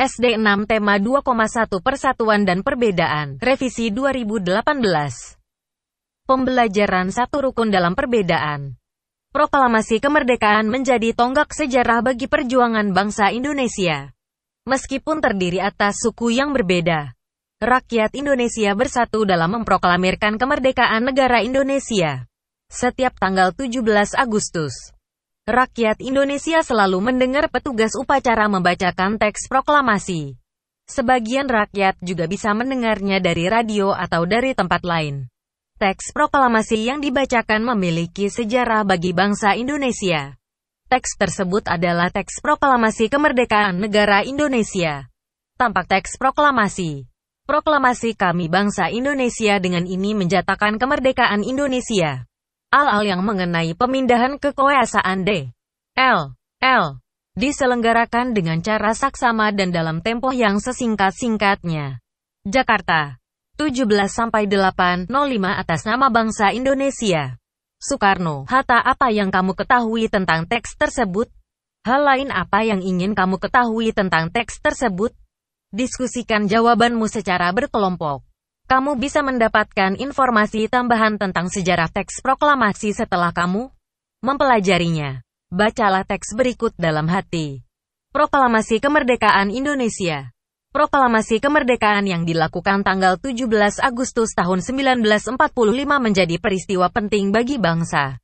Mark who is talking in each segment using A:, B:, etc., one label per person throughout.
A: SD 6 tema 2,1 Persatuan dan Perbedaan, Revisi 2018. Pembelajaran satu rukun dalam perbedaan. Proklamasi kemerdekaan menjadi tonggak sejarah bagi perjuangan bangsa Indonesia. Meskipun terdiri atas suku yang berbeda, rakyat Indonesia bersatu dalam memproklamirkan kemerdekaan negara Indonesia. Setiap tanggal 17 Agustus Rakyat Indonesia selalu mendengar petugas upacara membacakan teks proklamasi. Sebagian rakyat juga bisa mendengarnya dari radio atau dari tempat lain. Teks proklamasi yang dibacakan memiliki sejarah bagi bangsa Indonesia. Teks tersebut adalah teks proklamasi kemerdekaan negara Indonesia. Tampak teks proklamasi. Proklamasi kami bangsa Indonesia dengan ini menjatakan kemerdekaan Indonesia. Al-Al yang mengenai pemindahan kekuasaan D. L. L. Diselenggarakan dengan cara saksama dan dalam tempo yang sesingkat-singkatnya. Jakarta. 17-805 atas nama bangsa Indonesia. Soekarno, Hatta apa yang kamu ketahui tentang teks tersebut? Hal lain apa yang ingin kamu ketahui tentang teks tersebut? Diskusikan jawabanmu secara berkelompok. Kamu bisa mendapatkan informasi tambahan tentang sejarah teks proklamasi setelah kamu mempelajarinya. Bacalah teks berikut dalam hati. Proklamasi Kemerdekaan Indonesia Proklamasi kemerdekaan yang dilakukan tanggal 17 Agustus tahun 1945 menjadi peristiwa penting bagi bangsa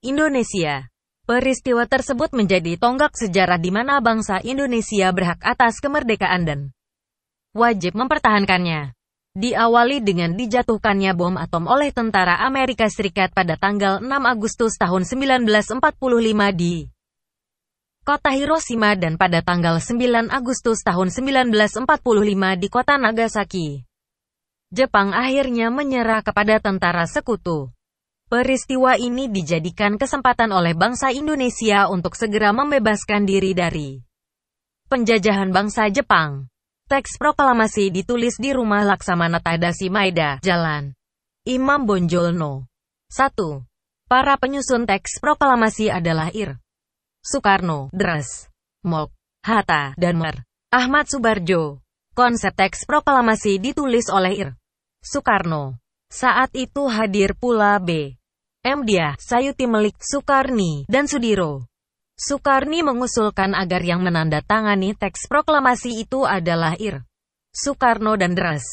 A: Indonesia. Peristiwa tersebut menjadi tonggak sejarah di mana bangsa Indonesia berhak atas kemerdekaan dan wajib mempertahankannya diawali dengan dijatuhkannya bom atom oleh tentara Amerika Serikat pada tanggal 6 Agustus tahun 1945 di kota Hiroshima dan pada tanggal 9 Agustus tahun 1945 di kota Nagasaki. Jepang akhirnya menyerah kepada tentara sekutu. Peristiwa ini dijadikan kesempatan oleh bangsa Indonesia untuk segera membebaskan diri dari penjajahan bangsa Jepang. Teks proklamasi ditulis di rumah Laksamana Tadasi Maeda, Jalan Imam Bonjolno. 1. Para penyusun teks proklamasi adalah Ir. Soekarno, Dres, Mok, Hatta, dan Mer. Ahmad Subarjo. Konsep teks proklamasi ditulis oleh Ir. Soekarno. Saat itu hadir pula B. M. Dia, Sayuti Melik, Sukarni, dan Sudiro. Soekarni mengusulkan agar yang menandatangani teks proklamasi itu adalah Ir. Soekarno dan Dres.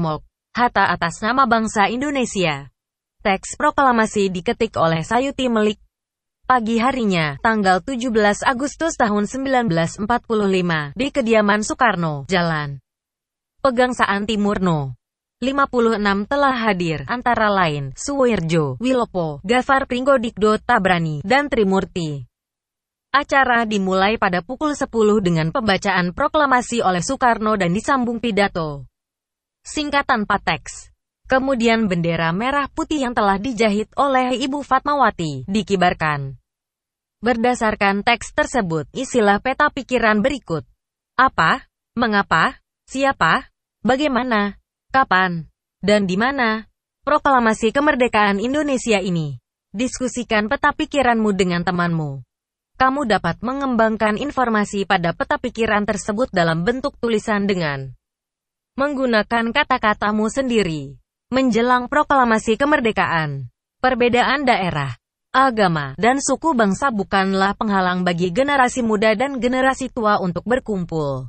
A: Mok. Hatta atas nama bangsa Indonesia. Teks proklamasi diketik oleh Sayuti Melik. Pagi harinya, tanggal 17 Agustus tahun 1945, di kediaman Soekarno, Jalan Pegangsaan Timurno. 56 telah hadir, antara lain, Suwirjo, Wilopo, Gafar Pringodikdo Tabrani, dan Trimurti. Acara dimulai pada pukul 10 dengan pembacaan proklamasi oleh Soekarno dan disambung pidato. singkatan pateks. Kemudian bendera merah putih yang telah dijahit oleh Ibu Fatmawati dikibarkan. Berdasarkan teks tersebut, isilah peta pikiran berikut. Apa? Mengapa? Siapa? Bagaimana? Kapan? Dan di mana? Proklamasi kemerdekaan Indonesia ini. Diskusikan peta pikiranmu dengan temanmu kamu dapat mengembangkan informasi pada peta pikiran tersebut dalam bentuk tulisan dengan menggunakan kata-katamu sendiri. Menjelang proklamasi kemerdekaan, perbedaan daerah, agama, dan suku bangsa bukanlah penghalang bagi generasi muda dan generasi tua untuk berkumpul.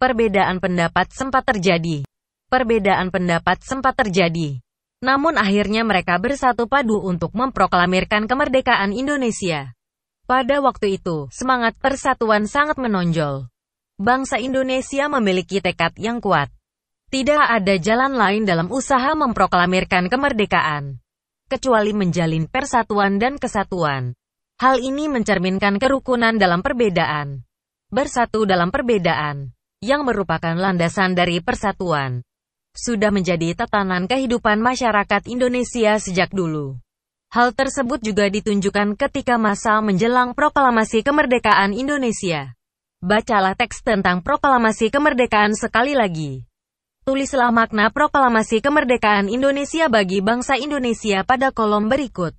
A: Perbedaan pendapat sempat terjadi. Perbedaan pendapat sempat terjadi. Namun akhirnya mereka bersatu padu untuk memproklamirkan kemerdekaan Indonesia. Pada waktu itu, semangat persatuan sangat menonjol. Bangsa Indonesia memiliki tekad yang kuat. Tidak ada jalan lain dalam usaha memproklamirkan kemerdekaan, kecuali menjalin persatuan dan kesatuan. Hal ini mencerminkan kerukunan dalam perbedaan, bersatu dalam perbedaan, yang merupakan landasan dari persatuan. Sudah menjadi tatanan kehidupan masyarakat Indonesia sejak dulu. Hal tersebut juga ditunjukkan ketika masa menjelang proklamasi kemerdekaan Indonesia. Bacalah teks tentang proklamasi kemerdekaan sekali lagi. Tulislah makna proklamasi kemerdekaan Indonesia bagi bangsa Indonesia pada kolom berikut.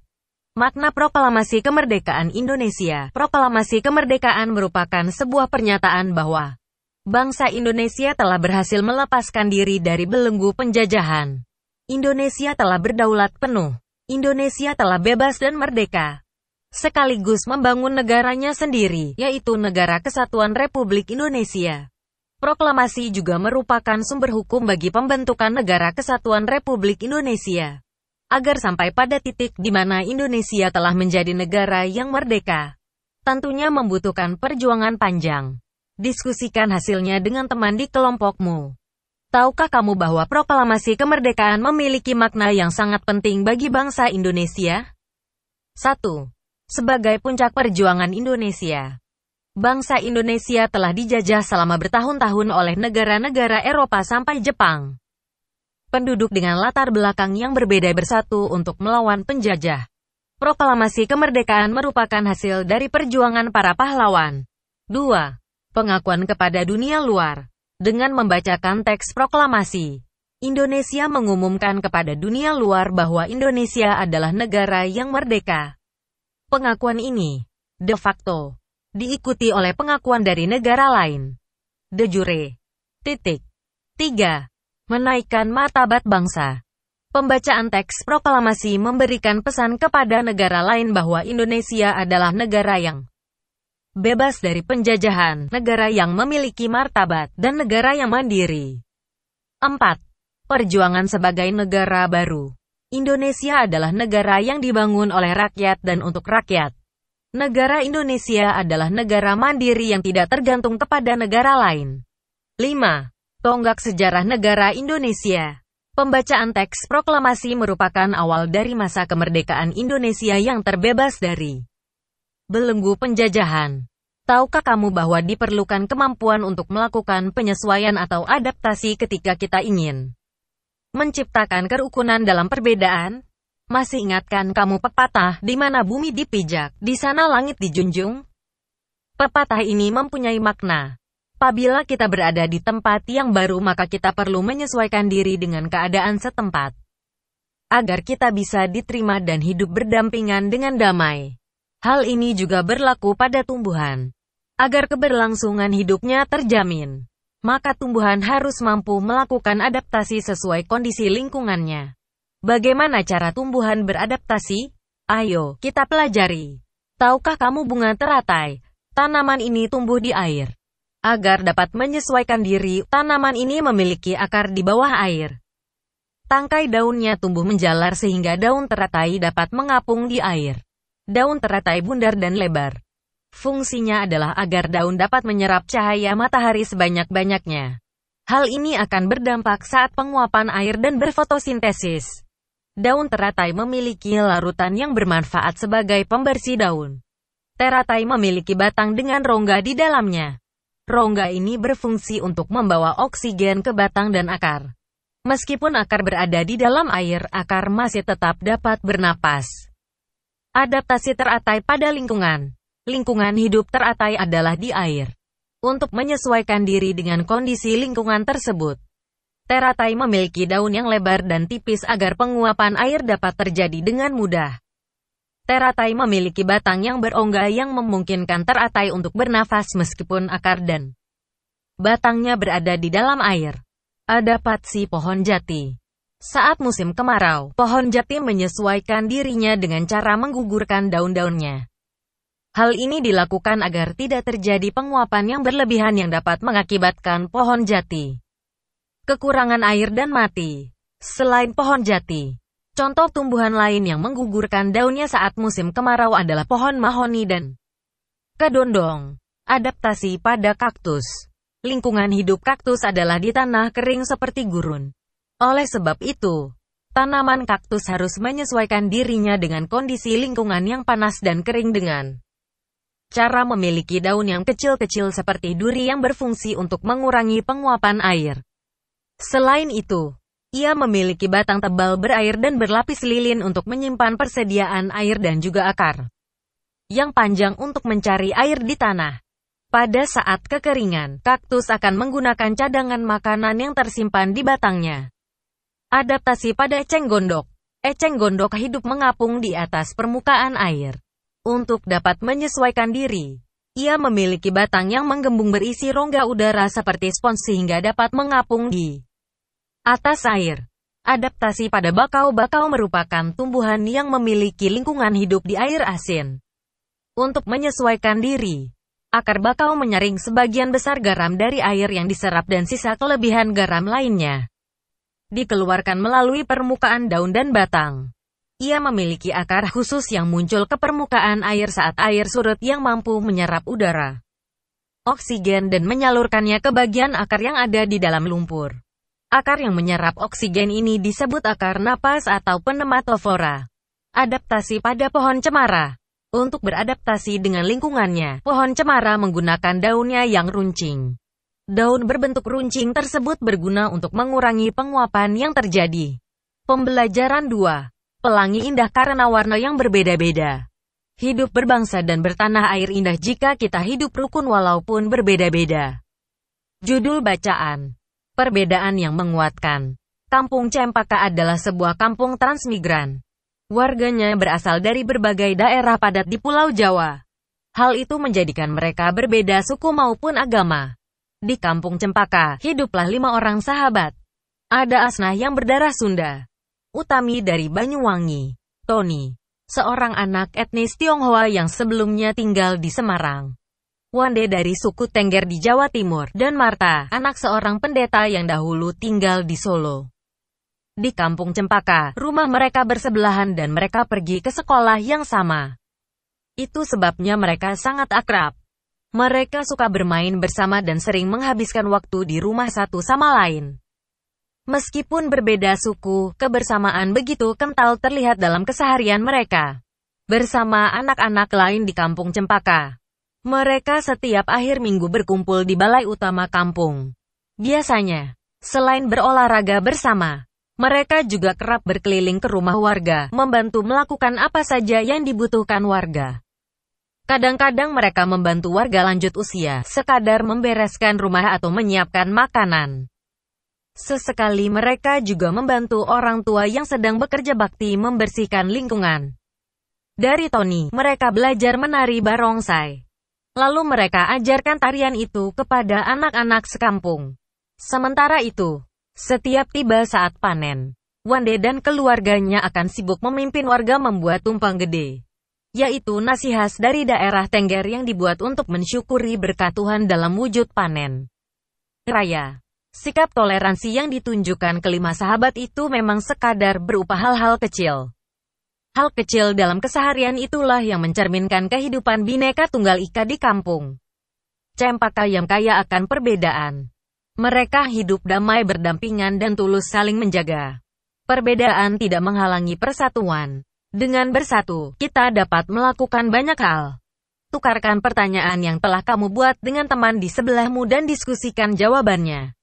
A: Makna proklamasi kemerdekaan Indonesia Proklamasi kemerdekaan merupakan sebuah pernyataan bahwa bangsa Indonesia telah berhasil melepaskan diri dari belenggu penjajahan. Indonesia telah berdaulat penuh Indonesia telah bebas dan merdeka sekaligus membangun negaranya sendiri, yaitu Negara Kesatuan Republik Indonesia. Proklamasi juga merupakan sumber hukum bagi pembentukan Negara Kesatuan Republik Indonesia. Agar sampai pada titik di mana Indonesia telah menjadi negara yang merdeka, tentunya membutuhkan perjuangan panjang. Diskusikan hasilnya dengan teman di kelompokmu. Tahukah kamu bahwa proklamasi kemerdekaan memiliki makna yang sangat penting bagi bangsa Indonesia? 1. Sebagai puncak perjuangan Indonesia. Bangsa Indonesia telah dijajah selama bertahun-tahun oleh negara-negara Eropa sampai Jepang. Penduduk dengan latar belakang yang berbeda bersatu untuk melawan penjajah. Proklamasi kemerdekaan merupakan hasil dari perjuangan para pahlawan. 2. Pengakuan kepada dunia luar dengan membacakan teks proklamasi. Indonesia mengumumkan kepada dunia luar bahwa Indonesia adalah negara yang merdeka. Pengakuan ini, de facto, diikuti oleh pengakuan dari negara lain. De jure. Titik. tiga, Menaikkan martabat bangsa. Pembacaan teks proklamasi memberikan pesan kepada negara lain bahwa Indonesia adalah negara yang bebas dari penjajahan, negara yang memiliki martabat, dan negara yang mandiri. 4. Perjuangan sebagai negara baru Indonesia adalah negara yang dibangun oleh rakyat dan untuk rakyat. Negara Indonesia adalah negara mandiri yang tidak tergantung kepada negara lain. 5. Tonggak Sejarah Negara Indonesia Pembacaan teks proklamasi merupakan awal dari masa kemerdekaan Indonesia yang terbebas dari belenggu penjajahan. Tahukah kamu bahwa diperlukan kemampuan untuk melakukan penyesuaian atau adaptasi ketika kita ingin menciptakan kerukunan dalam perbedaan? Masih ingatkan kamu pepatah di mana bumi dipijak, di sana langit dijunjung? Pepatah ini mempunyai makna. Apabila kita berada di tempat yang baru maka kita perlu menyesuaikan diri dengan keadaan setempat. Agar kita bisa diterima dan hidup berdampingan dengan damai. Hal ini juga berlaku pada tumbuhan. Agar keberlangsungan hidupnya terjamin, maka tumbuhan harus mampu melakukan adaptasi sesuai kondisi lingkungannya. Bagaimana cara tumbuhan beradaptasi? Ayo, kita pelajari. Tahukah kamu bunga teratai? Tanaman ini tumbuh di air. Agar dapat menyesuaikan diri, tanaman ini memiliki akar di bawah air. Tangkai daunnya tumbuh menjalar sehingga daun teratai dapat mengapung di air. Daun teratai bundar dan lebar. Fungsinya adalah agar daun dapat menyerap cahaya matahari sebanyak-banyaknya. Hal ini akan berdampak saat penguapan air dan berfotosintesis. Daun teratai memiliki larutan yang bermanfaat sebagai pembersih daun. Teratai memiliki batang dengan rongga di dalamnya. Rongga ini berfungsi untuk membawa oksigen ke batang dan akar. Meskipun akar berada di dalam air, akar masih tetap dapat bernapas. Adaptasi teratai pada lingkungan. Lingkungan hidup teratai adalah di air. Untuk menyesuaikan diri dengan kondisi lingkungan tersebut, teratai memiliki daun yang lebar dan tipis agar penguapan air dapat terjadi dengan mudah. Teratai memiliki batang yang berongga yang memungkinkan teratai untuk bernafas meskipun akar dan batangnya berada di dalam air. Ada patsi pohon jati. Saat musim kemarau, pohon jati menyesuaikan dirinya dengan cara menggugurkan daun-daunnya. Hal ini dilakukan agar tidak terjadi penguapan yang berlebihan yang dapat mengakibatkan pohon jati kekurangan air dan mati. Selain pohon jati, contoh tumbuhan lain yang menggugurkan daunnya saat musim kemarau adalah pohon mahoni dan kedondong. Adaptasi pada kaktus. Lingkungan hidup kaktus adalah di tanah kering seperti gurun. Oleh sebab itu, tanaman kaktus harus menyesuaikan dirinya dengan kondisi lingkungan yang panas dan kering dengan cara memiliki daun yang kecil-kecil seperti duri yang berfungsi untuk mengurangi penguapan air. Selain itu, ia memiliki batang tebal berair dan berlapis lilin untuk menyimpan persediaan air dan juga akar yang panjang untuk mencari air di tanah. Pada saat kekeringan, kaktus akan menggunakan cadangan makanan yang tersimpan di batangnya. Adaptasi pada eceng gondok. Eceng gondok hidup mengapung di atas permukaan air. Untuk dapat menyesuaikan diri, ia memiliki batang yang menggembung berisi rongga udara seperti spons sehingga dapat mengapung di atas air. Adaptasi pada bakau-bakau merupakan tumbuhan yang memiliki lingkungan hidup di air asin. Untuk menyesuaikan diri, akar bakau menyaring sebagian besar garam dari air yang diserap dan sisa kelebihan garam lainnya dikeluarkan melalui permukaan daun dan batang. Ia memiliki akar khusus yang muncul ke permukaan air saat air surut yang mampu menyerap udara, oksigen dan menyalurkannya ke bagian akar yang ada di dalam lumpur. Akar yang menyerap oksigen ini disebut akar napas atau penematofora. Adaptasi pada pohon cemara Untuk beradaptasi dengan lingkungannya, pohon cemara menggunakan daunnya yang runcing. Daun berbentuk runcing tersebut berguna untuk mengurangi penguapan yang terjadi. Pembelajaran 2. Pelangi indah karena warna yang berbeda-beda. Hidup berbangsa dan bertanah air indah jika kita hidup rukun walaupun berbeda-beda. Judul bacaan. Perbedaan yang menguatkan. Kampung Cempaka adalah sebuah kampung transmigran. Warganya berasal dari berbagai daerah padat di Pulau Jawa. Hal itu menjadikan mereka berbeda suku maupun agama. Di kampung Cempaka, hiduplah lima orang sahabat. Ada Asna yang berdarah Sunda. Utami dari Banyuwangi. Tony, seorang anak etnis Tionghoa yang sebelumnya tinggal di Semarang. Wande dari suku Tengger di Jawa Timur, dan Marta, anak seorang pendeta yang dahulu tinggal di Solo. Di kampung Cempaka, rumah mereka bersebelahan dan mereka pergi ke sekolah yang sama. Itu sebabnya mereka sangat akrab. Mereka suka bermain bersama dan sering menghabiskan waktu di rumah satu sama lain. Meskipun berbeda suku, kebersamaan begitu kental terlihat dalam keseharian mereka. Bersama anak-anak lain di kampung Cempaka. Mereka setiap akhir minggu berkumpul di balai utama kampung. Biasanya, selain berolahraga bersama, mereka juga kerap berkeliling ke rumah warga, membantu melakukan apa saja yang dibutuhkan warga. Kadang-kadang mereka membantu warga lanjut usia, sekadar membereskan rumah atau menyiapkan makanan. Sesekali mereka juga membantu orang tua yang sedang bekerja bakti membersihkan lingkungan. Dari Tony, mereka belajar menari barongsai. Lalu mereka ajarkan tarian itu kepada anak-anak sekampung. Sementara itu, setiap tiba saat panen, Wande dan keluarganya akan sibuk memimpin warga membuat tumpang gede yaitu nasi khas dari daerah Tengger yang dibuat untuk mensyukuri berkat Tuhan dalam wujud panen raya. Sikap toleransi yang ditunjukkan kelima sahabat itu memang sekadar berupa hal-hal kecil. Hal kecil dalam keseharian itulah yang mencerminkan kehidupan bineka tunggal ika di kampung. Cempaka yang kaya akan perbedaan. Mereka hidup damai berdampingan dan tulus saling menjaga. Perbedaan tidak menghalangi persatuan. Dengan bersatu, kita dapat melakukan banyak hal. Tukarkan pertanyaan yang telah kamu buat dengan teman di sebelahmu dan diskusikan jawabannya.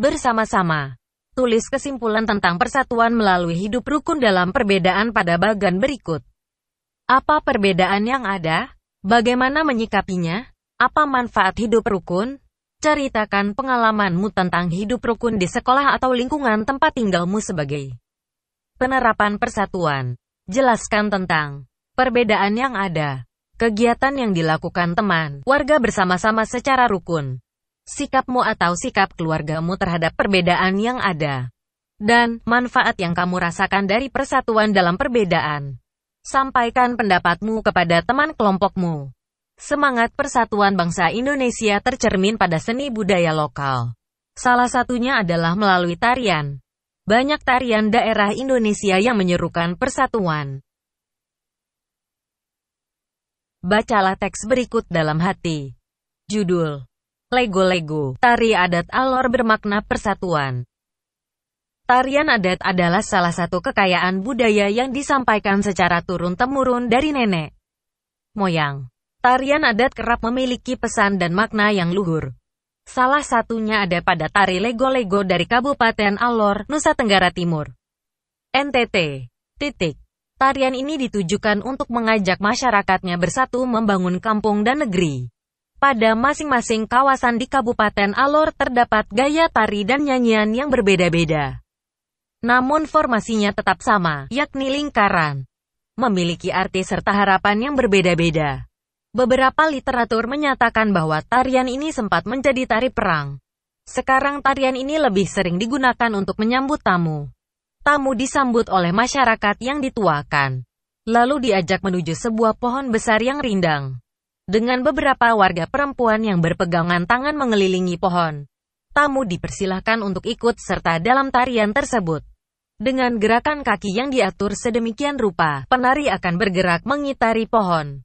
A: Bersama-sama, tulis kesimpulan tentang persatuan melalui hidup rukun dalam perbedaan pada bagan berikut. Apa perbedaan yang ada? Bagaimana menyikapinya? Apa manfaat hidup rukun? Ceritakan pengalamanmu tentang hidup rukun di sekolah atau lingkungan tempat tinggalmu sebagai penerapan persatuan. Jelaskan tentang perbedaan yang ada, kegiatan yang dilakukan teman, warga bersama-sama secara rukun, sikapmu atau sikap keluargamu terhadap perbedaan yang ada, dan manfaat yang kamu rasakan dari persatuan dalam perbedaan. Sampaikan pendapatmu kepada teman kelompokmu. Semangat persatuan bangsa Indonesia tercermin pada seni budaya lokal. Salah satunya adalah melalui tarian. Banyak tarian daerah Indonesia yang menyerukan persatuan. Bacalah teks berikut dalam hati. Judul Lego-Lego, tari adat alor bermakna persatuan. Tarian adat adalah salah satu kekayaan budaya yang disampaikan secara turun-temurun dari nenek moyang. Tarian adat kerap memiliki pesan dan makna yang luhur, Salah satunya ada pada tari lego-lego dari Kabupaten Alor, Nusa Tenggara Timur. NTT. Titik. Tarian ini ditujukan untuk mengajak masyarakatnya bersatu membangun kampung dan negeri. Pada masing-masing kawasan di Kabupaten Alor terdapat gaya tari dan nyanyian yang berbeda-beda. Namun formasinya tetap sama, yakni lingkaran. Memiliki arti serta harapan yang berbeda-beda. Beberapa literatur menyatakan bahwa tarian ini sempat menjadi tari perang. Sekarang tarian ini lebih sering digunakan untuk menyambut tamu. Tamu disambut oleh masyarakat yang dituakan. Lalu diajak menuju sebuah pohon besar yang rindang. Dengan beberapa warga perempuan yang berpegangan tangan mengelilingi pohon. Tamu dipersilahkan untuk ikut serta dalam tarian tersebut. Dengan gerakan kaki yang diatur sedemikian rupa, penari akan bergerak mengitari pohon.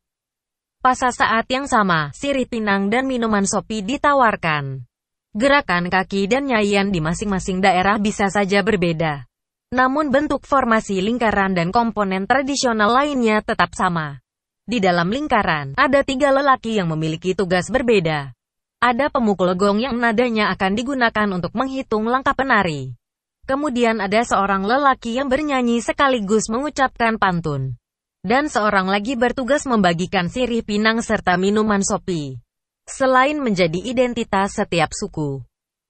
A: Pada saat yang sama, sirih pinang dan minuman sopi ditawarkan. Gerakan kaki dan nyanyian di masing-masing daerah bisa saja berbeda. Namun bentuk formasi lingkaran dan komponen tradisional lainnya tetap sama. Di dalam lingkaran, ada tiga lelaki yang memiliki tugas berbeda. Ada pemukul gong yang nadanya akan digunakan untuk menghitung langkah penari. Kemudian ada seorang lelaki yang bernyanyi sekaligus mengucapkan pantun. Dan seorang lagi bertugas membagikan sirih pinang serta minuman sopi. Selain menjadi identitas setiap suku,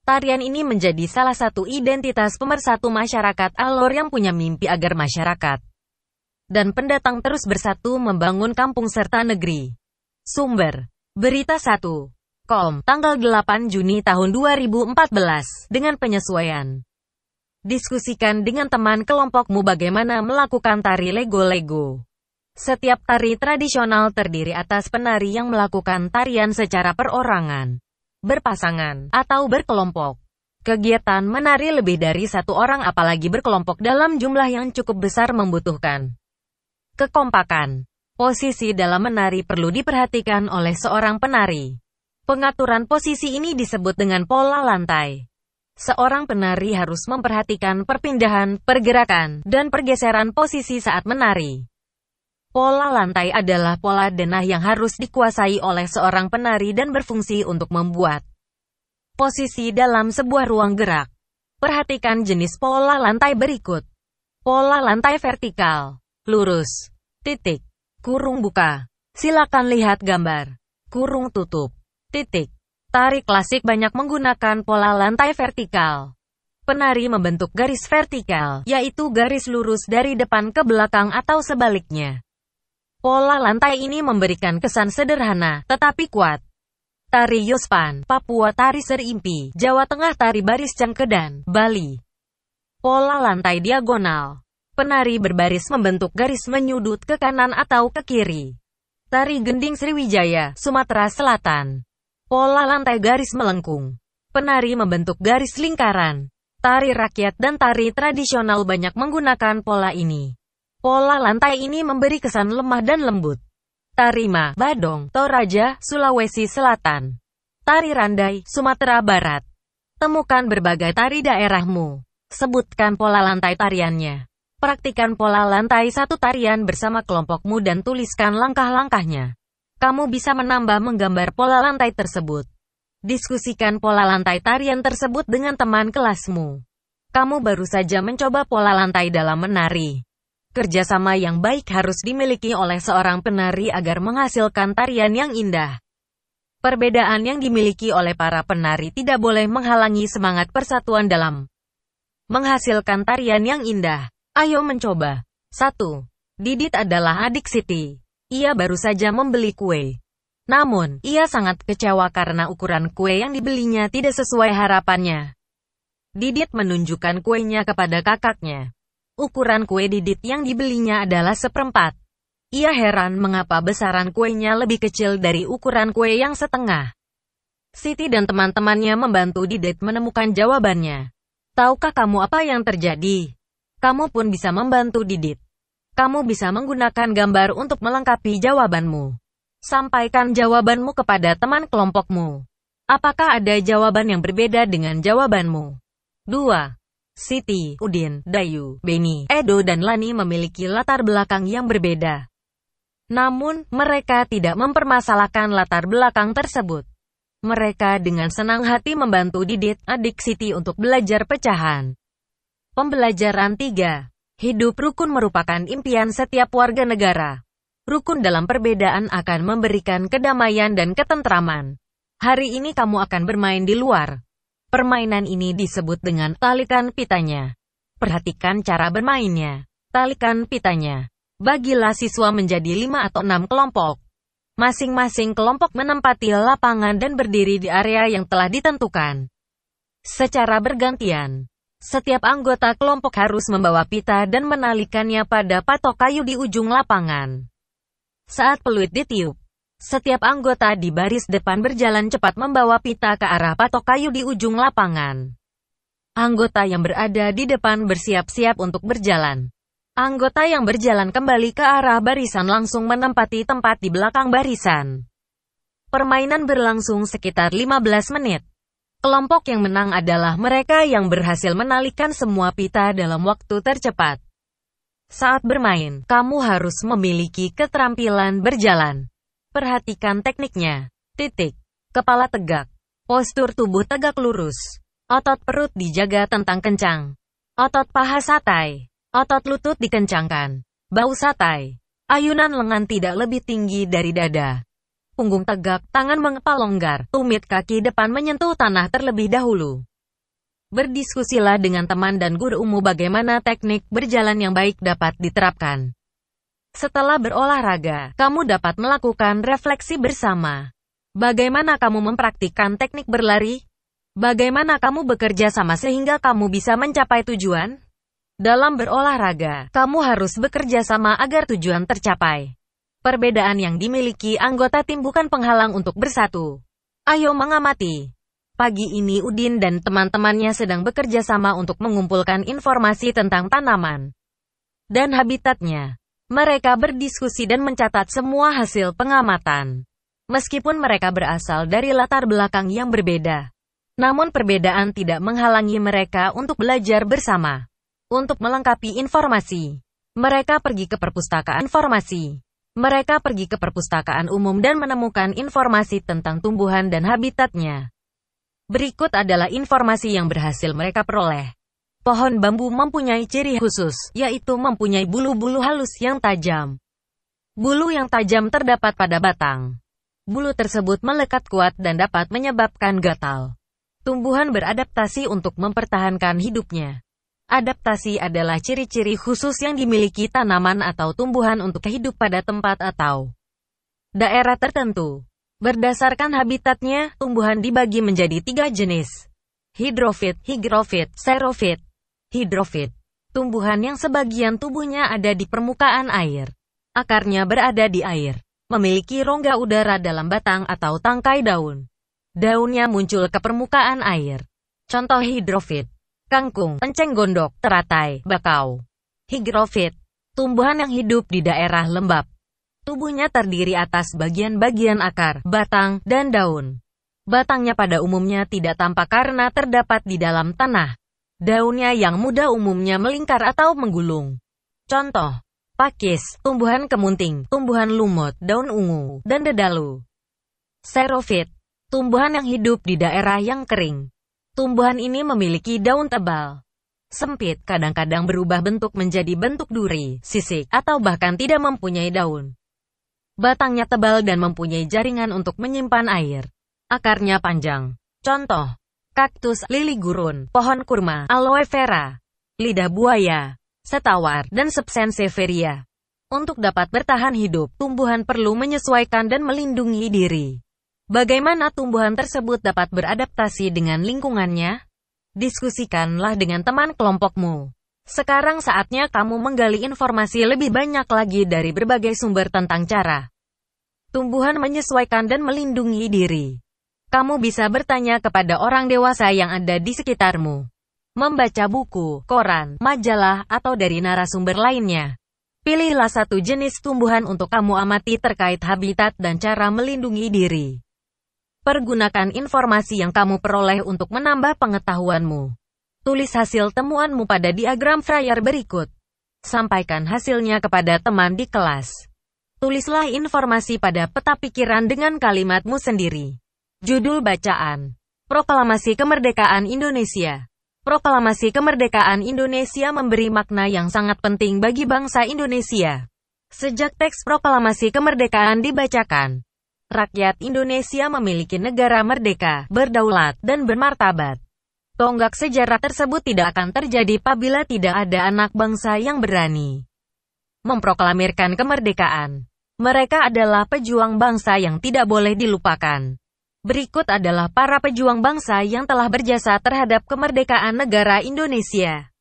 A: tarian ini menjadi salah satu identitas pemersatu masyarakat Alor yang punya mimpi agar masyarakat dan pendatang terus bersatu membangun kampung serta negeri. Sumber Berita 1 Kom, tanggal 8 Juni tahun 2014, dengan penyesuaian. Diskusikan dengan teman kelompokmu bagaimana melakukan tari lego-lego. Setiap tari tradisional terdiri atas penari yang melakukan tarian secara perorangan, berpasangan, atau berkelompok. Kegiatan menari lebih dari satu orang apalagi berkelompok dalam jumlah yang cukup besar membutuhkan kekompakan. Posisi dalam menari perlu diperhatikan oleh seorang penari. Pengaturan posisi ini disebut dengan pola lantai. Seorang penari harus memperhatikan perpindahan, pergerakan, dan pergeseran posisi saat menari. Pola lantai adalah pola denah yang harus dikuasai oleh seorang penari dan berfungsi untuk membuat posisi dalam sebuah ruang gerak. Perhatikan jenis pola lantai berikut. Pola lantai vertikal, lurus, titik, kurung buka. Silakan lihat gambar. Kurung tutup, titik. Tari klasik banyak menggunakan pola lantai vertikal. Penari membentuk garis vertikal, yaitu garis lurus dari depan ke belakang atau sebaliknya. Pola lantai ini memberikan kesan sederhana, tetapi kuat. Tari Yospan, Papua Tari Serimpi, Jawa Tengah Tari Baris Cangkedan, Bali. Pola lantai diagonal. Penari berbaris membentuk garis menyudut ke kanan atau ke kiri. Tari Gending Sriwijaya, Sumatera Selatan. Pola lantai garis melengkung. Penari membentuk garis lingkaran. Tari rakyat dan tari tradisional banyak menggunakan pola ini. Pola lantai ini memberi kesan lemah dan lembut. Tarima, Badong, Toraja, Sulawesi Selatan. Tari Randai, Sumatera Barat. Temukan berbagai tari daerahmu. Sebutkan pola lantai tariannya. Praktikan pola lantai satu tarian bersama kelompokmu dan tuliskan langkah-langkahnya. Kamu bisa menambah menggambar pola lantai tersebut. Diskusikan pola lantai tarian tersebut dengan teman kelasmu. Kamu baru saja mencoba pola lantai dalam menari. Kerjasama yang baik harus dimiliki oleh seorang penari agar menghasilkan tarian yang indah. Perbedaan yang dimiliki oleh para penari tidak boleh menghalangi semangat persatuan dalam menghasilkan tarian yang indah. Ayo mencoba. 1. Didit adalah adik Siti. Ia baru saja membeli kue. Namun, ia sangat kecewa karena ukuran kue yang dibelinya tidak sesuai harapannya. Didit menunjukkan kuenya kepada kakaknya. Ukuran kue didit yang dibelinya adalah seperempat. Ia heran mengapa besaran kuenya lebih kecil dari ukuran kue yang setengah. Siti dan teman-temannya membantu Didit menemukan jawabannya. Tahukah kamu apa yang terjadi? Kamu pun bisa membantu Didit. Kamu bisa menggunakan gambar untuk melengkapi jawabanmu. Sampaikan jawabanmu kepada teman kelompokmu. Apakah ada jawaban yang berbeda dengan jawabanmu? 2. Siti, Udin, Dayu, Beni, Edo dan Lani memiliki latar belakang yang berbeda. Namun, mereka tidak mempermasalahkan latar belakang tersebut. Mereka dengan senang hati membantu Didit, adik Siti untuk belajar pecahan. Pembelajaran 3. Hidup rukun merupakan impian setiap warga negara. Rukun dalam perbedaan akan memberikan kedamaian dan ketentraman. Hari ini kamu akan bermain di luar. Permainan ini disebut dengan talikan pitanya. Perhatikan cara bermainnya. Talikan pitanya. Bagilah siswa menjadi lima atau enam kelompok. Masing-masing kelompok menempati lapangan dan berdiri di area yang telah ditentukan. Secara bergantian, setiap anggota kelompok harus membawa pita dan menalikannya pada patok kayu di ujung lapangan. Saat peluit ditiup, setiap anggota di baris depan berjalan cepat membawa pita ke arah patok kayu di ujung lapangan. Anggota yang berada di depan bersiap-siap untuk berjalan. Anggota yang berjalan kembali ke arah barisan langsung menempati tempat di belakang barisan. Permainan berlangsung sekitar 15 menit. Kelompok yang menang adalah mereka yang berhasil menalikan semua pita dalam waktu tercepat. Saat bermain, kamu harus memiliki keterampilan berjalan. Perhatikan tekniknya. Titik. Kepala tegak. Postur tubuh tegak lurus. Otot perut dijaga tentang kencang. Otot paha satai. Otot lutut dikencangkan. Bau satai. Ayunan lengan tidak lebih tinggi dari dada. Punggung tegak, tangan mengepal longgar, tumit kaki depan menyentuh tanah terlebih dahulu. Berdiskusilah dengan teman dan guru umum bagaimana teknik berjalan yang baik dapat diterapkan. Setelah berolahraga, kamu dapat melakukan refleksi bersama. Bagaimana kamu mempraktikkan teknik berlari? Bagaimana kamu bekerja sama sehingga kamu bisa mencapai tujuan? Dalam berolahraga, kamu harus bekerja sama agar tujuan tercapai. Perbedaan yang dimiliki anggota tim bukan penghalang untuk bersatu. Ayo mengamati. Pagi ini Udin dan teman-temannya sedang bekerja sama untuk mengumpulkan informasi tentang tanaman dan habitatnya. Mereka berdiskusi dan mencatat semua hasil pengamatan. Meskipun mereka berasal dari latar belakang yang berbeda, namun perbedaan tidak menghalangi mereka untuk belajar bersama. Untuk melengkapi informasi, mereka pergi ke perpustakaan informasi. Mereka pergi ke perpustakaan umum dan menemukan informasi tentang tumbuhan dan habitatnya. Berikut adalah informasi yang berhasil mereka peroleh. Pohon bambu mempunyai ciri khusus, yaitu mempunyai bulu-bulu halus yang tajam. Bulu yang tajam terdapat pada batang. Bulu tersebut melekat kuat dan dapat menyebabkan gatal. Tumbuhan beradaptasi untuk mempertahankan hidupnya. Adaptasi adalah ciri-ciri khusus yang dimiliki tanaman atau tumbuhan untuk hidup pada tempat atau daerah tertentu. Berdasarkan habitatnya, tumbuhan dibagi menjadi tiga jenis. Hidrofit, higrofit, serofit hidrofit, tumbuhan yang sebagian tubuhnya ada di permukaan air. Akarnya berada di air, memiliki rongga udara dalam batang atau tangkai daun. Daunnya muncul ke permukaan air. Contoh hidrofit, kangkung, enceng gondok, teratai, bakau. hidrofit, tumbuhan yang hidup di daerah lembab. Tubuhnya terdiri atas bagian-bagian akar, batang, dan daun. Batangnya pada umumnya tidak tampak karena terdapat di dalam tanah. Daunnya yang muda umumnya melingkar atau menggulung. Contoh, pakis, tumbuhan kemunting, tumbuhan lumut, daun ungu, dan dedalu. Serofit, tumbuhan yang hidup di daerah yang kering. Tumbuhan ini memiliki daun tebal, sempit, kadang-kadang berubah bentuk menjadi bentuk duri, sisik, atau bahkan tidak mempunyai daun. Batangnya tebal dan mempunyai jaringan untuk menyimpan air. Akarnya panjang. Contoh, kaktus, lili gurun, pohon kurma, aloe vera, lidah buaya, setawar, dan sepsenseveria. Untuk dapat bertahan hidup, tumbuhan perlu menyesuaikan dan melindungi diri. Bagaimana tumbuhan tersebut dapat beradaptasi dengan lingkungannya? Diskusikanlah dengan teman kelompokmu. Sekarang saatnya kamu menggali informasi lebih banyak lagi dari berbagai sumber tentang cara tumbuhan menyesuaikan dan melindungi diri. Kamu bisa bertanya kepada orang dewasa yang ada di sekitarmu. Membaca buku, koran, majalah, atau dari narasumber lainnya. Pilihlah satu jenis tumbuhan untuk kamu amati terkait habitat dan cara melindungi diri. Pergunakan informasi yang kamu peroleh untuk menambah pengetahuanmu. Tulis hasil temuanmu pada diagram flyer berikut. Sampaikan hasilnya kepada teman di kelas. Tulislah informasi pada peta pikiran dengan kalimatmu sendiri. Judul bacaan: Proklamasi Kemerdekaan Indonesia. Proklamasi Kemerdekaan Indonesia memberi makna yang sangat penting bagi bangsa Indonesia. Sejak teks proklamasi kemerdekaan dibacakan, rakyat Indonesia memiliki negara merdeka, berdaulat, dan bermartabat. Tonggak sejarah tersebut tidak akan terjadi apabila tidak ada anak bangsa yang berani memproklamirkan kemerdekaan. Mereka adalah pejuang bangsa yang tidak boleh dilupakan. Berikut adalah para pejuang bangsa yang telah berjasa terhadap kemerdekaan negara Indonesia.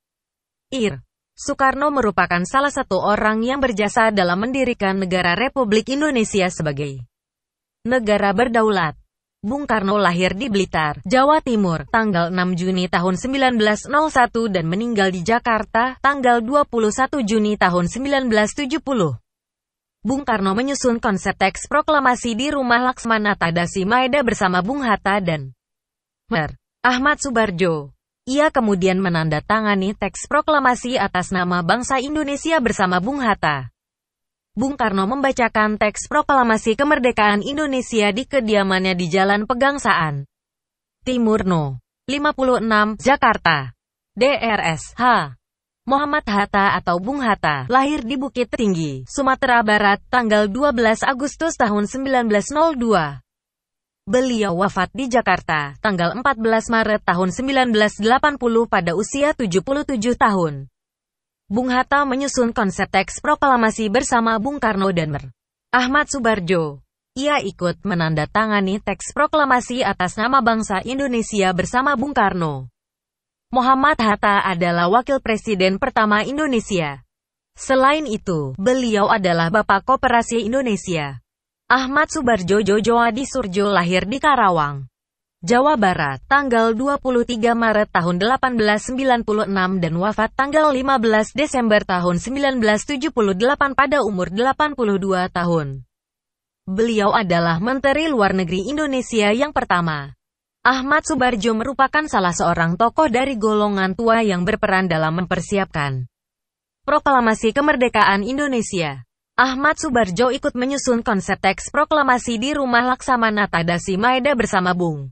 A: Ir. Soekarno merupakan salah satu orang yang berjasa dalam mendirikan negara Republik Indonesia sebagai negara berdaulat. Bung Karno lahir di Blitar, Jawa Timur, tanggal 6 Juni tahun 1901 dan meninggal di Jakarta, tanggal 21 Juni tahun 1970. Bung Karno menyusun konsep teks proklamasi di rumah Laksmana Tadasi Maeda bersama Bung Hatta dan Mer. Ahmad Subarjo. Ia kemudian menandatangani teks proklamasi atas nama bangsa Indonesia bersama Bung Hatta. Bung Karno membacakan teks proklamasi kemerdekaan Indonesia di kediamannya di Jalan Pegangsaan, Timur No. 56, Jakarta. DRSH. Muhammad Hatta atau Bung Hatta, lahir di Bukit Tinggi, Sumatera Barat, tanggal 12 Agustus tahun 1902. Beliau wafat di Jakarta, tanggal 14 Maret tahun 1980 pada usia 77 tahun. Bung Hatta menyusun konsep teks proklamasi bersama Bung Karno dan Mer. Ahmad Subarjo. Ia ikut menandatangani teks proklamasi atas nama bangsa Indonesia bersama Bung Karno. Muhammad Hatta adalah wakil presiden pertama Indonesia. Selain itu, beliau adalah Bapak Koperasi Indonesia. Ahmad Subarjo Jojo Adi Surjo lahir di Karawang, Jawa Barat, tanggal 23 Maret tahun 1896 dan wafat tanggal 15 Desember tahun 1978 pada umur 82 tahun. Beliau adalah Menteri Luar Negeri Indonesia yang pertama. Ahmad Subarjo merupakan salah seorang tokoh dari golongan tua yang berperan dalam mempersiapkan Proklamasi Kemerdekaan Indonesia. Ahmad Subarjo ikut menyusun konsep teks proklamasi di rumah Laksamana Tadasi Maeda bersama Bung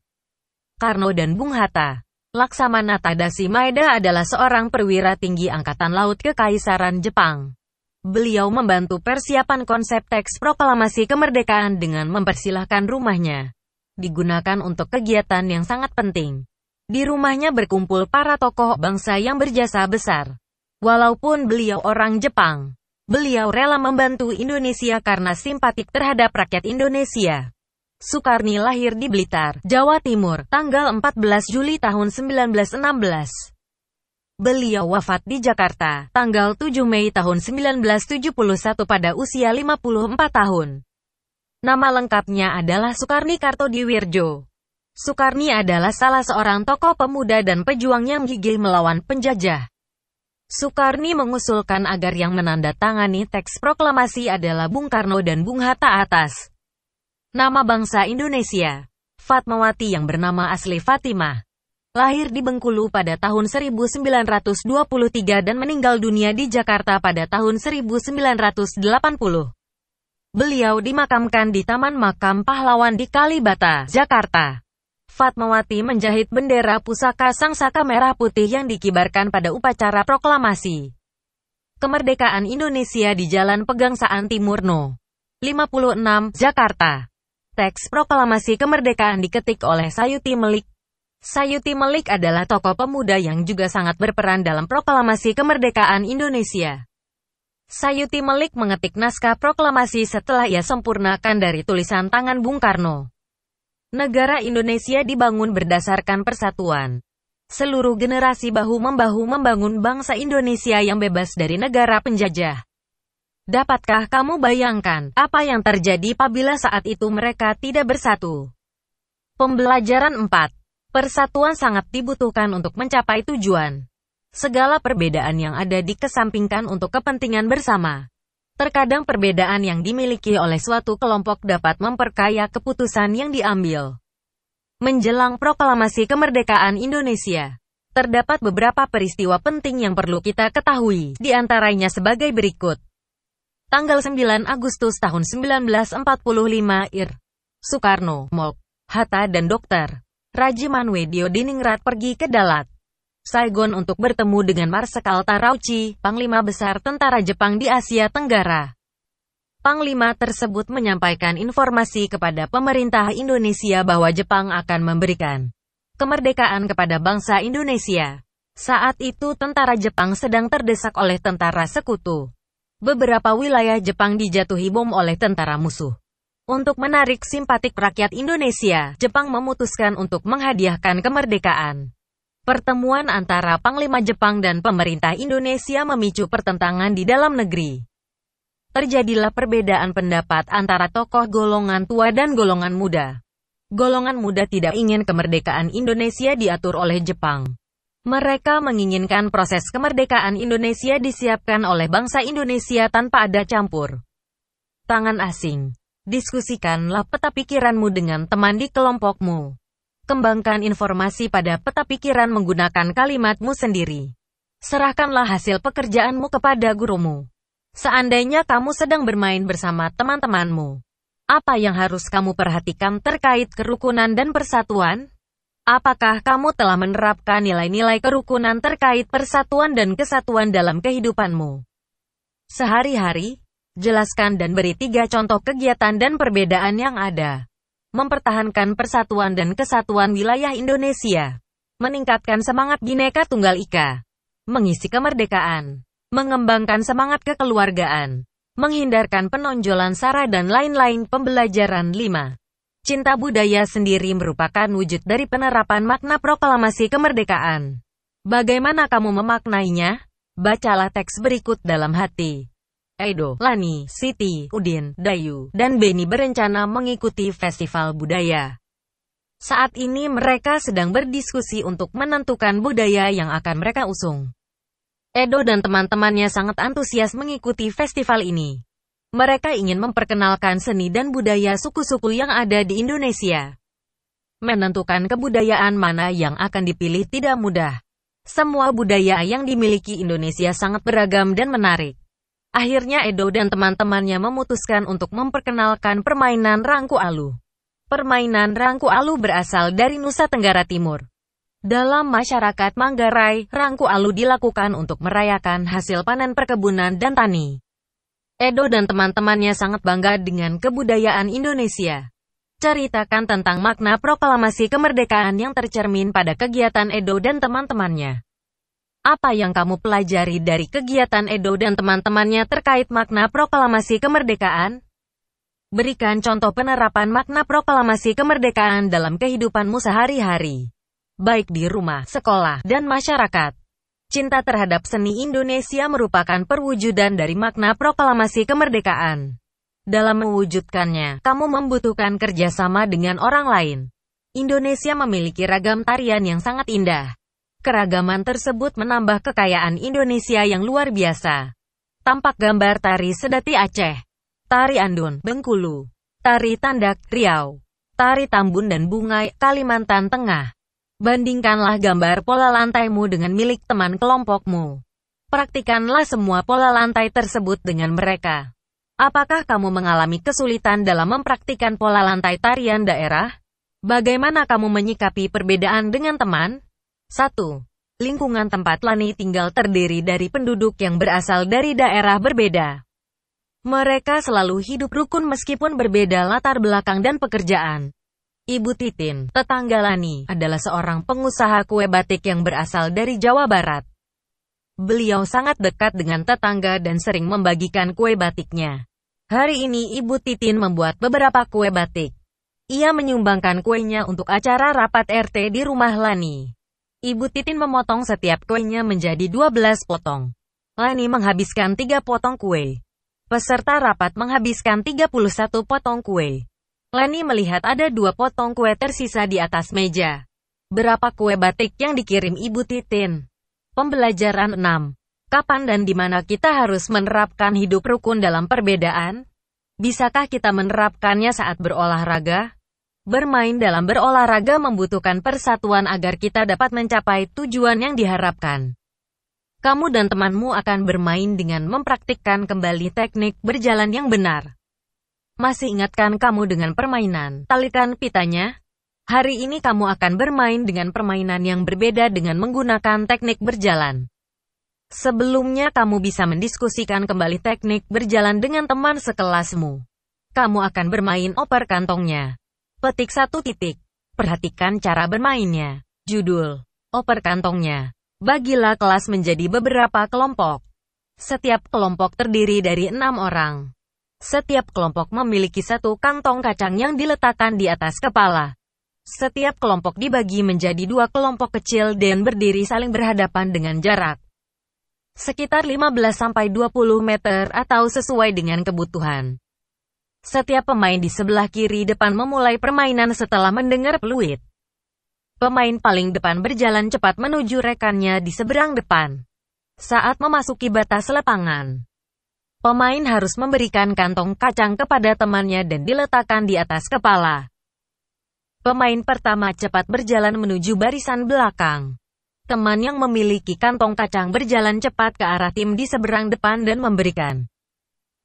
A: Karno dan Bung Hatta. Laksamana Tadasi Maeda adalah seorang perwira tinggi Angkatan Laut Kekaisaran Jepang. Beliau membantu persiapan konsep teks proklamasi kemerdekaan dengan mempersilahkan rumahnya digunakan untuk kegiatan yang sangat penting. Di rumahnya berkumpul para tokoh bangsa yang berjasa besar. Walaupun beliau orang Jepang, beliau rela membantu Indonesia karena simpatik terhadap rakyat Indonesia. Sukarni lahir di Blitar, Jawa Timur, tanggal 14 Juli tahun 1916. Beliau wafat di Jakarta, tanggal 7 Mei tahun 1971 pada usia 54 tahun. Nama lengkapnya adalah Sukarni Kartodiwirjo. Sukarni adalah salah seorang tokoh pemuda dan pejuang yang gigih melawan penjajah. Sukarni mengusulkan agar yang menandatangani teks proklamasi adalah Bung Karno dan Bung Hatta atas nama bangsa Indonesia. Fatmawati yang bernama asli Fatimah. Lahir di Bengkulu pada tahun 1923 dan meninggal dunia di Jakarta pada tahun 1980. Beliau dimakamkan di Taman Makam Pahlawan di Kalibata, Jakarta. Fatmawati menjahit bendera pusaka Sang Saka Merah Putih yang dikibarkan pada upacara proklamasi kemerdekaan Indonesia di Jalan Pegangsaan Timur No. 56, Jakarta. Teks proklamasi kemerdekaan diketik oleh Sayuti Melik. Sayuti Melik adalah tokoh pemuda yang juga sangat berperan dalam proklamasi kemerdekaan Indonesia. Sayuti Melik mengetik naskah proklamasi setelah ia sempurnakan dari tulisan tangan Bung Karno. Negara Indonesia dibangun berdasarkan persatuan. Seluruh generasi bahu-membahu membangun bangsa Indonesia yang bebas dari negara penjajah. Dapatkah kamu bayangkan apa yang terjadi apabila saat itu mereka tidak bersatu? Pembelajaran 4. Persatuan sangat dibutuhkan untuk mencapai tujuan. Segala perbedaan yang ada dikesampingkan untuk kepentingan bersama. Terkadang perbedaan yang dimiliki oleh suatu kelompok dapat memperkaya keputusan yang diambil. Menjelang proklamasi kemerdekaan Indonesia, terdapat beberapa peristiwa penting yang perlu kita ketahui, di antaranya sebagai berikut. Tanggal 9 Agustus tahun 1945, Ir. Soekarno, Mok, Hatta dan Dr. Rajiman Wedio Diningrat pergi ke Dalat. Saigon untuk bertemu dengan Marsekal Tarauchi, Panglima Besar Tentara Jepang di Asia Tenggara. Panglima tersebut menyampaikan informasi kepada pemerintah Indonesia bahwa Jepang akan memberikan kemerdekaan kepada bangsa Indonesia. Saat itu tentara Jepang sedang terdesak oleh tentara sekutu. Beberapa wilayah Jepang dijatuhi bom oleh tentara musuh. Untuk menarik simpatik rakyat Indonesia, Jepang memutuskan untuk menghadiahkan kemerdekaan. Pertemuan antara Panglima Jepang dan pemerintah Indonesia memicu pertentangan di dalam negeri. Terjadilah perbedaan pendapat antara tokoh golongan tua dan golongan muda. Golongan muda tidak ingin kemerdekaan Indonesia diatur oleh Jepang. Mereka menginginkan proses kemerdekaan Indonesia disiapkan oleh bangsa Indonesia tanpa ada campur tangan asing. Diskusikanlah peta pikiranmu dengan teman di kelompokmu. Kembangkan informasi pada peta pikiran menggunakan kalimatmu sendiri. Serahkanlah hasil pekerjaanmu kepada gurumu. Seandainya kamu sedang bermain bersama teman-temanmu, apa yang harus kamu perhatikan terkait kerukunan dan persatuan? Apakah kamu telah menerapkan nilai-nilai kerukunan terkait persatuan dan kesatuan dalam kehidupanmu? Sehari-hari, jelaskan dan beri tiga contoh kegiatan dan perbedaan yang ada mempertahankan persatuan dan kesatuan wilayah Indonesia, meningkatkan semangat Bhinneka Tunggal Ika, mengisi kemerdekaan, mengembangkan semangat kekeluargaan, menghindarkan penonjolan sara dan lain-lain pembelajaran 5. Cinta budaya sendiri merupakan wujud dari penerapan makna proklamasi kemerdekaan. Bagaimana kamu memaknainya? Bacalah teks berikut dalam hati. Edo, Lani, Siti, Udin, Dayu, dan Beni berencana mengikuti festival budaya. Saat ini mereka sedang berdiskusi untuk menentukan budaya yang akan mereka usung. Edo dan teman-temannya sangat antusias mengikuti festival ini. Mereka ingin memperkenalkan seni dan budaya suku-suku yang ada di Indonesia. Menentukan kebudayaan mana yang akan dipilih tidak mudah. Semua budaya yang dimiliki Indonesia sangat beragam dan menarik. Akhirnya Edo dan teman-temannya memutuskan untuk memperkenalkan permainan Rangku Alu. Permainan Rangku Alu berasal dari Nusa Tenggara Timur. Dalam masyarakat Manggarai, Rangku Alu dilakukan untuk merayakan hasil panen perkebunan dan tani. Edo dan teman-temannya sangat bangga dengan kebudayaan Indonesia. Ceritakan tentang makna proklamasi kemerdekaan yang tercermin pada kegiatan Edo dan teman-temannya apa yang kamu pelajari dari kegiatan Edo dan teman-temannya terkait makna proklamasi kemerdekaan? Berikan contoh penerapan makna proklamasi kemerdekaan dalam kehidupanmu sehari-hari, baik di rumah, sekolah, dan masyarakat. Cinta terhadap seni Indonesia merupakan perwujudan dari makna proklamasi kemerdekaan. Dalam mewujudkannya, kamu membutuhkan kerjasama dengan orang lain. Indonesia memiliki ragam tarian yang sangat indah. Keragaman tersebut menambah kekayaan Indonesia yang luar biasa. Tampak gambar tari sedati Aceh, tari Andun, Bengkulu, tari Tandak, Riau, tari Tambun dan Bungai, Kalimantan Tengah. Bandingkanlah gambar pola lantaimu dengan milik teman kelompokmu. Praktikanlah semua pola lantai tersebut dengan mereka. Apakah kamu mengalami kesulitan dalam mempraktikan pola lantai tarian daerah? Bagaimana kamu menyikapi perbedaan dengan teman? 1. Lingkungan tempat Lani tinggal terdiri dari penduduk yang berasal dari daerah berbeda. Mereka selalu hidup rukun meskipun berbeda latar belakang dan pekerjaan. Ibu Titin, tetangga Lani, adalah seorang pengusaha kue batik yang berasal dari Jawa Barat. Beliau sangat dekat dengan tetangga dan sering membagikan kue batiknya. Hari ini Ibu Titin membuat beberapa kue batik. Ia menyumbangkan kuenya untuk acara rapat RT di rumah Lani. Ibu Titin memotong setiap kuenya menjadi 12 potong. Lani menghabiskan 3 potong kue. Peserta rapat menghabiskan 31 potong kue. Lani melihat ada dua potong kue tersisa di atas meja. Berapa kue batik yang dikirim Ibu Titin? Pembelajaran 6. Kapan dan di mana kita harus menerapkan hidup rukun dalam perbedaan? Bisakah kita menerapkannya saat berolahraga? Bermain dalam berolahraga membutuhkan persatuan agar kita dapat mencapai tujuan yang diharapkan. Kamu dan temanmu akan bermain dengan mempraktikkan kembali teknik berjalan yang benar. Masih ingatkan kamu dengan permainan? Talikan pitanya. Hari ini kamu akan bermain dengan permainan yang berbeda dengan menggunakan teknik berjalan. Sebelumnya kamu bisa mendiskusikan kembali teknik berjalan dengan teman sekelasmu. Kamu akan bermain oper kantongnya. Petik satu titik. Perhatikan cara bermainnya. Judul. Oper kantongnya. Bagilah kelas menjadi beberapa kelompok. Setiap kelompok terdiri dari enam orang. Setiap kelompok memiliki satu kantong kacang yang diletakkan di atas kepala. Setiap kelompok dibagi menjadi dua kelompok kecil dan berdiri saling berhadapan dengan jarak sekitar 15-20 meter atau sesuai dengan kebutuhan. Setiap pemain di sebelah kiri depan memulai permainan setelah mendengar peluit. Pemain paling depan berjalan cepat menuju rekannya di seberang depan. Saat memasuki batas lapangan, pemain harus memberikan kantong kacang kepada temannya dan diletakkan di atas kepala. Pemain pertama cepat berjalan menuju barisan belakang. Teman yang memiliki kantong kacang berjalan cepat ke arah tim di seberang depan dan memberikan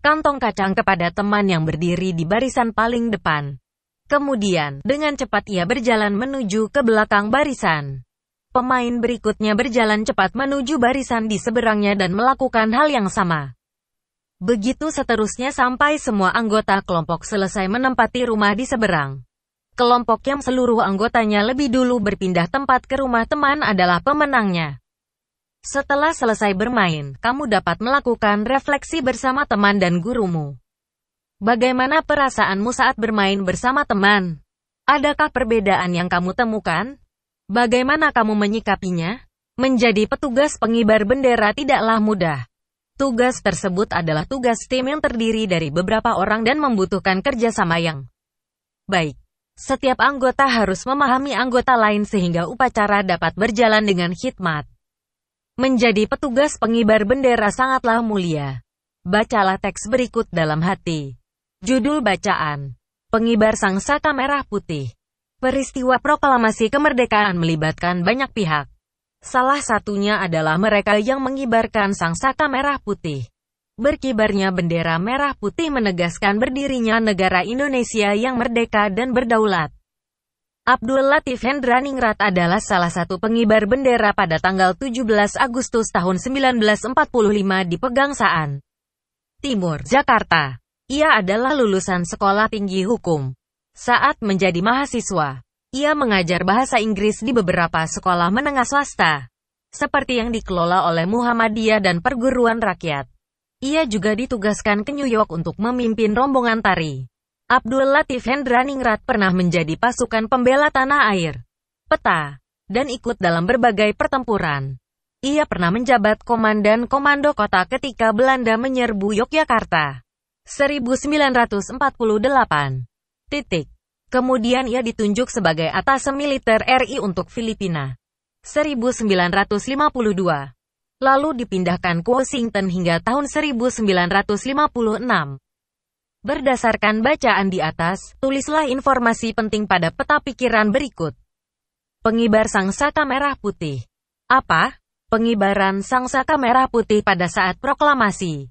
A: kantong kacang kepada teman yang berdiri di barisan paling depan. Kemudian, dengan cepat ia berjalan menuju ke belakang barisan. Pemain berikutnya berjalan cepat menuju barisan di seberangnya dan melakukan hal yang sama. Begitu seterusnya sampai semua anggota kelompok selesai menempati rumah di seberang. Kelompok yang seluruh anggotanya lebih dulu berpindah tempat ke rumah teman adalah pemenangnya. Setelah selesai bermain, kamu dapat melakukan refleksi bersama teman dan gurumu. Bagaimana perasaanmu saat bermain bersama teman? Adakah perbedaan yang kamu temukan? Bagaimana kamu menyikapinya? Menjadi petugas pengibar bendera tidaklah mudah. Tugas tersebut adalah tugas tim yang terdiri dari beberapa orang dan membutuhkan kerjasama yang baik. Setiap anggota harus memahami anggota lain sehingga upacara dapat berjalan dengan khidmat. Menjadi petugas pengibar bendera sangatlah mulia. Bacalah teks berikut dalam hati. Judul bacaan. Pengibar Sang Saka Merah Putih. Peristiwa proklamasi kemerdekaan melibatkan banyak pihak. Salah satunya adalah mereka yang mengibarkan Sang Saka Merah Putih. Berkibarnya bendera merah putih menegaskan berdirinya negara Indonesia yang merdeka dan berdaulat. Abdul Latif Hendraningrat adalah salah satu pengibar bendera pada tanggal 17 Agustus tahun 1945 di Pegangsaan Timur, Jakarta. Ia adalah lulusan sekolah tinggi hukum. Saat menjadi mahasiswa, ia mengajar bahasa Inggris di beberapa sekolah menengah swasta, seperti yang dikelola oleh Muhammadiyah dan perguruan rakyat. Ia juga ditugaskan ke New York untuk memimpin rombongan tari. Abdul Latif Hendraningrat pernah menjadi pasukan pembela tanah air, peta, dan ikut dalam berbagai pertempuran. Ia pernah menjabat komandan komando kota ketika Belanda menyerbu Yogyakarta. 1948. Titik. Kemudian ia ditunjuk sebagai atase militer RI untuk Filipina. 1952. Lalu dipindahkan ke Washington hingga tahun 1956. Berdasarkan bacaan di atas, tulislah informasi penting pada peta pikiran berikut. Pengibar sang saka merah putih. Apa? Pengibaran sang saka merah putih pada saat proklamasi.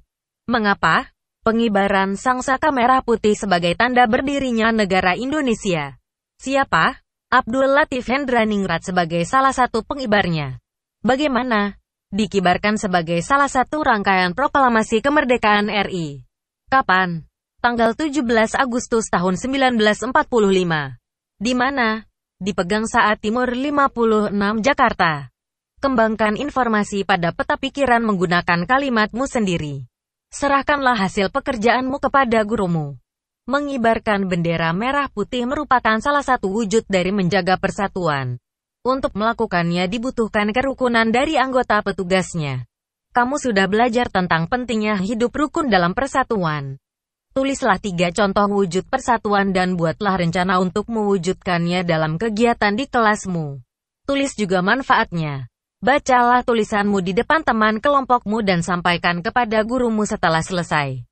A: Mengapa? Pengibaran sang saka merah putih sebagai tanda berdirinya negara Indonesia. Siapa? Abdul Latif Hendraningrat sebagai salah satu pengibarnya. Bagaimana? Dikibarkan sebagai salah satu rangkaian proklamasi kemerdekaan RI. Kapan? tanggal 17 Agustus tahun 1945, di mana dipegang saat Timur 56 Jakarta. Kembangkan informasi pada peta pikiran menggunakan kalimatmu sendiri. Serahkanlah hasil pekerjaanmu kepada gurumu. Mengibarkan bendera merah putih merupakan salah satu wujud dari menjaga persatuan. Untuk melakukannya dibutuhkan kerukunan dari anggota petugasnya. Kamu sudah belajar tentang pentingnya hidup rukun dalam persatuan. Tulislah tiga contoh wujud persatuan dan buatlah rencana untuk mewujudkannya dalam kegiatan di kelasmu. Tulis juga manfaatnya. Bacalah tulisanmu di depan teman kelompokmu dan sampaikan kepada gurumu setelah selesai.